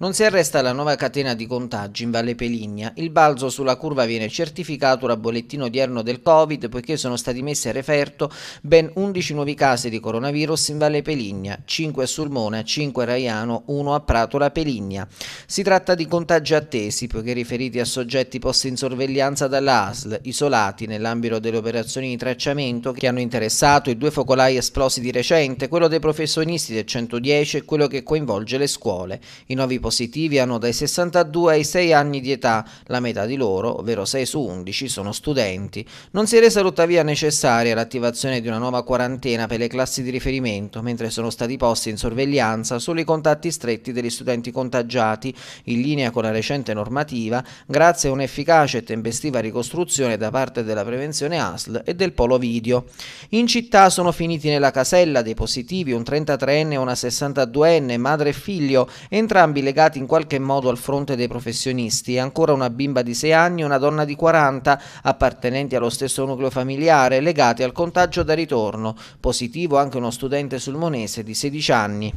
Non si arresta la nuova catena di contagi in Valle Peligna. Il balzo sulla curva viene certificato dal bollettino odierno del Covid poiché sono stati messi a referto ben 11 nuovi casi di coronavirus in Valle Peligna, 5 a Sulmona, 5 a Raiano, 1 a Pratola Peligna. Si tratta di contagi attesi poiché riferiti a soggetti posti in sorveglianza dalla ASL, isolati nell'ambito delle operazioni di tracciamento che hanno interessato i due focolai esplosi di recente, quello dei professionisti del 110 e quello che coinvolge le scuole. I nuovi positivi hanno dai 62 ai 6 anni di età, la metà di loro, ovvero 6 su 11, sono studenti. Non si è resa tuttavia necessaria l'attivazione di una nuova quarantena per le classi di riferimento, mentre sono stati posti in sorveglianza solo i contatti stretti degli studenti contagiati, in linea con la recente normativa, grazie a un'efficace e tempestiva ricostruzione da parte della prevenzione ASL e del polo video. In città sono finiti nella casella dei positivi un 33enne e una 62enne, madre e figlio, entrambi legati legati in qualche modo al fronte dei professionisti e ancora una bimba di 6 anni e una donna di 40 appartenenti allo stesso nucleo familiare legati al contagio da ritorno, positivo anche uno studente sulmonese di 16 anni.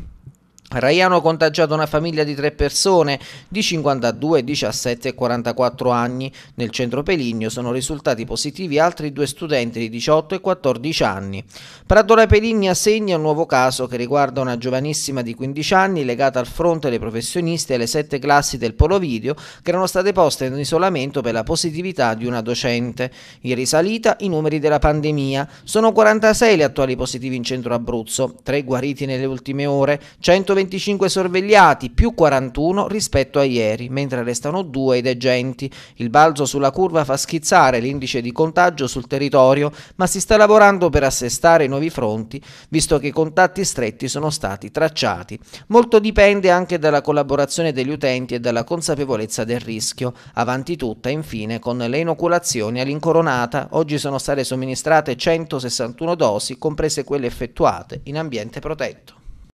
Raiano ha contagiato una famiglia di tre persone di 52, 17 e 44 anni. Nel centro Peligno sono risultati positivi altri due studenti di 18 e 14 anni. Pratore Peligni assegna un nuovo caso che riguarda una giovanissima di 15 anni legata al fronte dei professionisti e alle sette classi del Polo Video che erano state poste in isolamento per la positività di una docente. In risalita i numeri della pandemia. Sono 46 gli attuali positivi in centro Abruzzo, 3 guariti nelle ultime ore, 120 125 sorvegliati, più 41 rispetto a ieri, mentre restano due i degenti. Il balzo sulla curva fa schizzare l'indice di contagio sul territorio, ma si sta lavorando per assestare nuovi fronti, visto che i contatti stretti sono stati tracciati. Molto dipende anche dalla collaborazione degli utenti e dalla consapevolezza del rischio. Avanti tutta, infine, con le inoculazioni all'incoronata. Oggi sono state somministrate 161 dosi, comprese quelle effettuate in ambiente protetto.